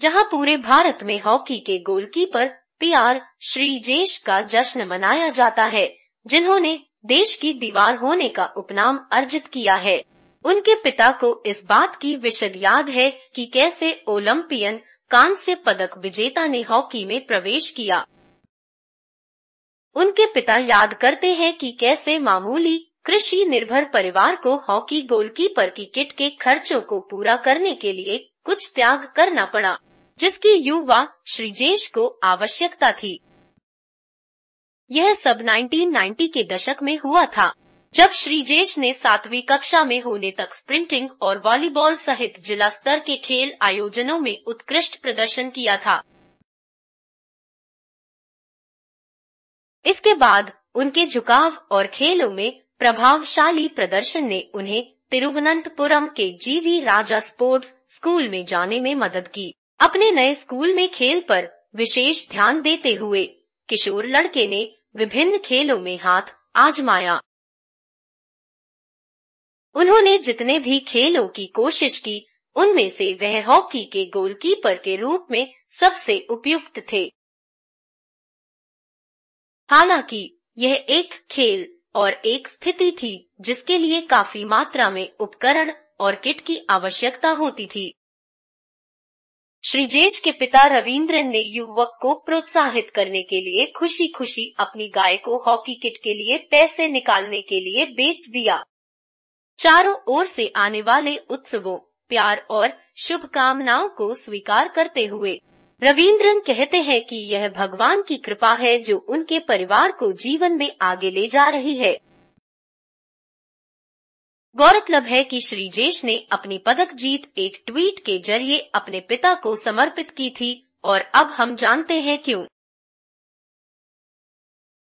जहां पूरे भारत में हॉकी के गोलकीपर पीआर श्रीजेश का जश्न मनाया जाता है जिन्होंने देश की दीवार होने का उपनाम अर्जित किया है उनके पिता को इस बात की विशद याद है कि कैसे ओलंपियन कांस्य पदक विजेता ने हॉकी में प्रवेश किया उनके पिता याद करते हैं कि कैसे मामूली कृषि निर्भर परिवार को हॉकी गोलकीपर की किट के खर्चों को पूरा करने के लिए कुछ त्याग करना पड़ा जिसकी युवा श्रीजेश को आवश्यकता थी यह सब 1990 के दशक में हुआ था जब श्रीजेश ने सातवीं कक्षा में होने तक स्प्रिंटिंग और वॉलीबॉल सहित जिला स्तर के खेल आयोजनों में उत्कृष्ट प्रदर्शन किया था इसके बाद उनके झुकाव और खेलों में प्रभावशाली प्रदर्शन ने उन्हें तिरुवनंतपुरम के जीवी राजा स्पोर्ट्स स्कूल में जाने में मदद की अपने नए स्कूल में खेल पर विशेष ध्यान देते हुए किशोर लड़के ने विभिन्न खेलों में हाथ आजमाया उन्होंने जितने भी खेलों की कोशिश की उनमें से वह हॉकी के गोलकीपर के रूप में सबसे उपयुक्त थे हालांकि यह एक खेल और एक स्थिति थी जिसके लिए काफी मात्रा में उपकरण और किट की आवश्यकता होती थी श्री जेज के पिता रविन्द्र ने युवक को प्रोत्साहित करने के लिए खुशी खुशी अपनी गाय को हॉकी किट के लिए पैसे निकालने के लिए बेच दिया चारों ओर से आने वाले उत्सवों प्यार और शुभकामनाओं को स्वीकार करते हुए रविन्द्रन कहते हैं कि यह भगवान की कृपा है जो उनके परिवार को जीवन में आगे ले जा रही है गौरतलब है कि श्री जेश ने अपनी पदक जीत एक ट्वीट के जरिए अपने पिता को समर्पित की थी और अब हम जानते हैं क्यों